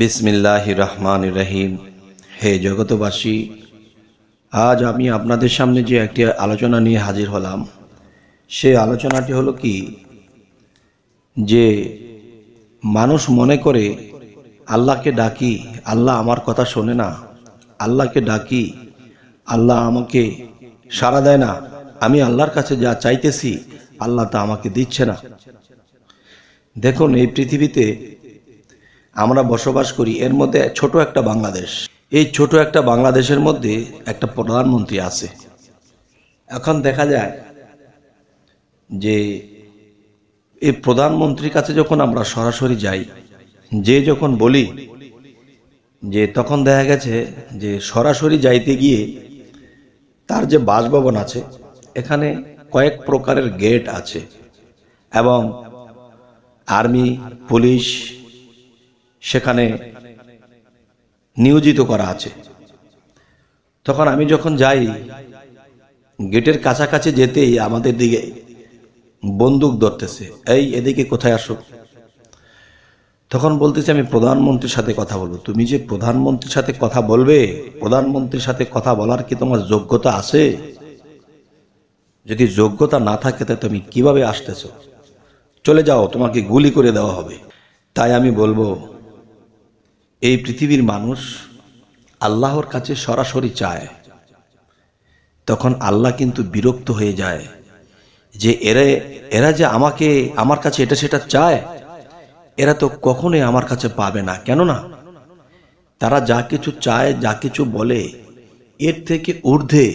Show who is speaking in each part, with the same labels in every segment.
Speaker 1: বিসমিল্লাহ রহমান রহিম হে জগতবাসী আজ আমি আপনাদের সামনে যে একটি আলোচনা নিয়ে হাজির হলাম সে আলোচনাটি হলো কি যে মানুষ মনে করে আল্লাহকে ডাকি আল্লাহ আমার কথা শোনে না আল্লাহকে ডাকি আল্লাহ আমাকে সাড়া দেয় না আমি আল্লাহর কাছে যা চাইতেছি আল্লাহ তা আমাকে দিচ্ছে না দেখুন এই পৃথিবীতে আমরা বসবাস করি এর মধ্যে ছোট একটা বাংলাদেশ এই ছোট একটা বাংলাদেশের মধ্যে একটা প্রধানমন্ত্রী আছে এখন দেখা যায় যে এই প্রধানমন্ত্রীর কাছে যখন আমরা সরাসরি যাই যে যখন বলি যে তখন দেখা গেছে যে সরাসরি যাইতে গিয়ে তার যে বাসভবন আছে এখানে কয়েক প্রকারের গেট আছে এবং আর্মি পুলিশ সেখানে নিয়োজিত করা আছে তখন আমি যখন যাই গেটের কাছাকাছি যেতেই আমাদের দিকে বন্দুক ধরতেছে এই এদিকে কোথায় আসো তখন বলতেছি আমি প্রধানমন্ত্রীর সাথে কথা বলবো তুমি যে প্রধানমন্ত্রীর সাথে কথা বলবে প্রধানমন্ত্রীর সাথে কথা বলার কি তোমার যোগ্যতা আছে যদি যোগ্যতা না থাকে তা তুমি কিভাবে আসতেছ চলে যাও তোমাকে গুলি করে দেওয়া হবে তাই আমি বলবো এই পৃথিবীর মানুষ আল্লাহর কাছে সরাসরি চায় তখন আল্লাহ কিন্তু বিরক্ত হয়ে যায় যে এরা এরা যে আমাকে আমার কাছে এটা সেটা চায় এরা তো কখনোই আমার কাছে পাবে না কেননা তারা যা কিছু চায় যা কিছু বলে এর থেকে ঊর্ধ্বে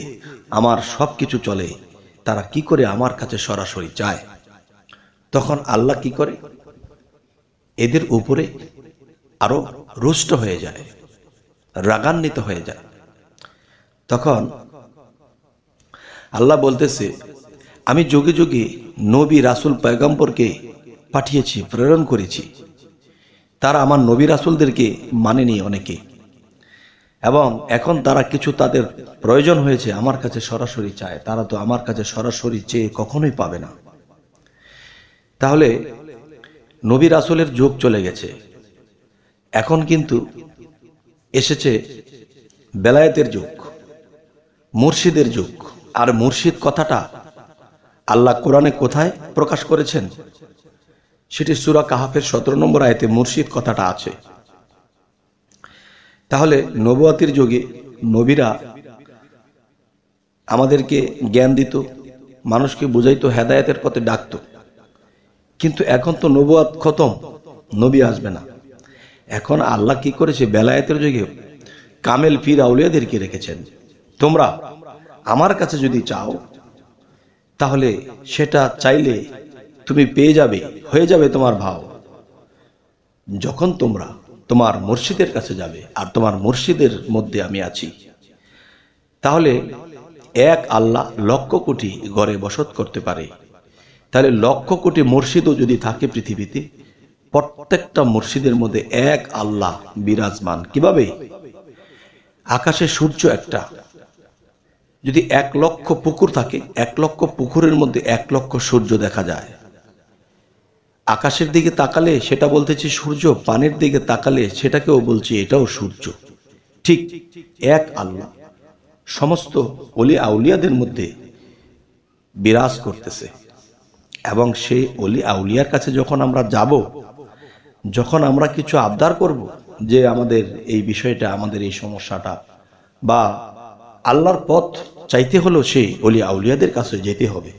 Speaker 1: আমার সব কিছু চলে তারা কি করে আমার কাছে সরাসরি চায় তখন আল্লাহ কি করে এদের উপরে আরো রুষ্ট হয়ে যায় রাগান্বিত হয়ে যায় তখন আল্লাহ বলতেছে আমি যোগে যোগে নবী রাসুল পয়গম্বরকে পাঠিয়েছি প্রেরণ করেছি তারা আমার নবী রাসুলদেরকে মানেনি অনেকে এবং এখন তারা কিছু তাদের প্রয়োজন হয়েছে আমার কাছে সরাসরি চায় তারা তো আমার কাছে সরাসরি চেয়ে কখনোই পাবে না তাহলে নবী রাসুলের যোগ চলে গেছে এখন কিন্তু এসেছে বেলায়েতের যুগ মুর্শিদের যুগ আর মুর্শিদ কথাটা আল্লাহ কোরআনে কোথায় প্রকাশ করেছেন সেটি সুরা কাহাফের সতেরো নম্বর আয়তে মুর্শিদ কথাটা আছে তাহলে নবুয়াতির যুগে নবীরা আমাদেরকে জ্ঞান দিত মানুষকে বুঝাইতো হেদায়তের পথে ডাকত কিন্তু এখন তো নবুয়াত খতম নবী আসবে না এখন আল্লাহ কি করেছে বেলায়েতের যুগে কামেল ফির আউলিয়াদেরকে রেখেছেন তোমরা আমার কাছে যদি চাও তাহলে সেটা চাইলে তুমি পেয়ে যাবে হয়ে যাবে তোমার ভাও যখন তোমরা তোমার মুর্শিদের কাছে যাবে আর তোমার মুর্শিদের মধ্যে আমি আছি তাহলে এক আল্লাহ লক্ষ কোটি গড়ে বসত করতে পারে তাহলে লক্ষ কোটি মুর্শিদও যদি থাকে পৃথিবীতে প্রত্যেকটা মসজিদের মধ্যে এক আল্লাহ বিরাজমান কিভাবে আকাশে সূর্য একটা যদি এক লক্ষ পুকুর থাকে এক লক্ষ পুকুরের মধ্যে এক লক্ষ সূর্য দেখা যায় আকাশের দিকে তাকালে সেটা বলতেছি সূর্য পানের দিকে তাকালে সেটাকেও বলছি এটাও সূর্য ঠিক এক আল্লাহ সমস্ত অলি আউলিয়াদের মধ্যে বিরাজ করতেছে এবং সেই অলি আউলিয়ার কাছে যখন আমরা যাব যখন আমরা কিছু আবদার করব যে আমাদের এই বিষয়টা আমাদের এই সমস্যাটা বা আল্লাহর পথ চাইতে হলেও সে অলি আউলিয়াদের কাছে যেতে হবে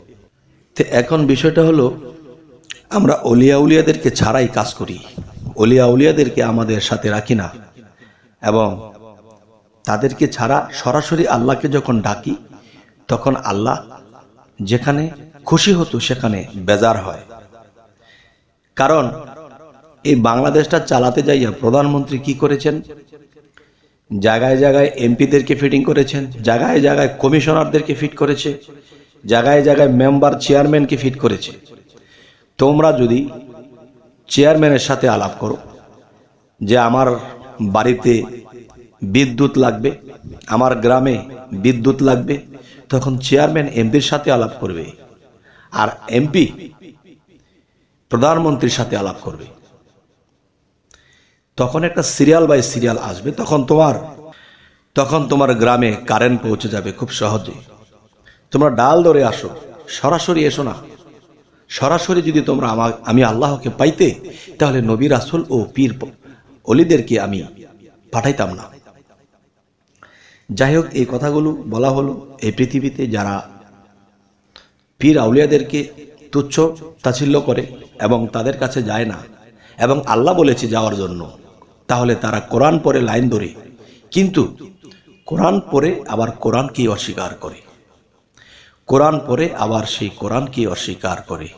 Speaker 1: তো এখন বিষয়টা হলো আমরা অলিয়া উলিয়াদেরকে ছাড়াই কাজ করি অলি আউলিয়াদেরকে আমাদের সাথে রাখি না এবং তাদেরকে ছাড়া সরাসরি আল্লাহকে যখন ডাকি তখন আল্লাহ যেখানে খুশি হতো সেখানে বেজার হয় কারণ এই বাংলাদেশটা চালাতে যাইয়া প্রধানমন্ত্রী কি করেছেন জায়গায় জায়গায় এমপিদেরকে ফিটিং করেছেন জায়গায় জায়গায় কমিশনারদেরকে ফিট করেছে জায়গায় জায়গায় মেম্বার চেয়ারম্যানকে ফিট করেছে তোমরা যদি চেয়ারম্যানের সাথে আলাপ করো যে আমার বাড়িতে বিদ্যুৎ লাগবে আমার গ্রামে বিদ্যুৎ লাগবে তখন চেয়ারম্যান এমপির সাথে আলাপ করবে আর এমপি প্রধানমন্ত্রীর সাথে আলাপ করবে তখন একটা সিরিয়াল বাই সিরিয়াল আসবে তখন তোমার তখন তোমার গ্রামে কারেন্ট পৌঁছে যাবে খুব সহজেই তোমরা ডাল ধরে আসো সরাসরি এসো না সরাসরি যদি তোমরা আমার আমি আল্লাহকে পাইতে তাহলে নবীর আসল ও পীর অলিদেরকে আমি পাঠাইতাম না যাই হোক এই কথাগুলো বলা হলো এই পৃথিবীতে যারা পীর আউলিয়াদেরকে তুচ্ছ তাচ্ছিল্য করে এবং তাদের কাছে যায় না এবং আল্লাহ বলেছে যাওয়ার জন্য তাহলে তারা কোরআন পরে লাইন ধরে কিন্তু কোরআন পরে আবার কোরআনকেই অস্বীকার করে কোরআন পরে আবার সেই কোরআনকেই অস্বীকার করে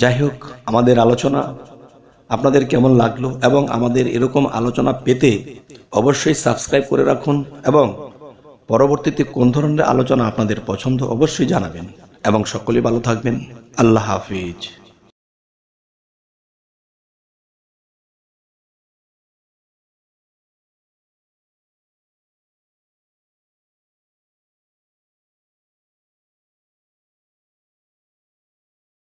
Speaker 1: যাই হোক আমাদের আলোচনা আপনাদের কেমন লাগলো এবং আমাদের এরকম আলোচনা পেতে অবশ্যই সাবস্ক্রাইব করে রাখুন এবং পরবর্তীতে কোন ধরনের আলোচনা আপনাদের পছন্দ অবশ্যই জানাবেন এবং সকলেই ভালো থাকবেন আল্লাহ হাফিজ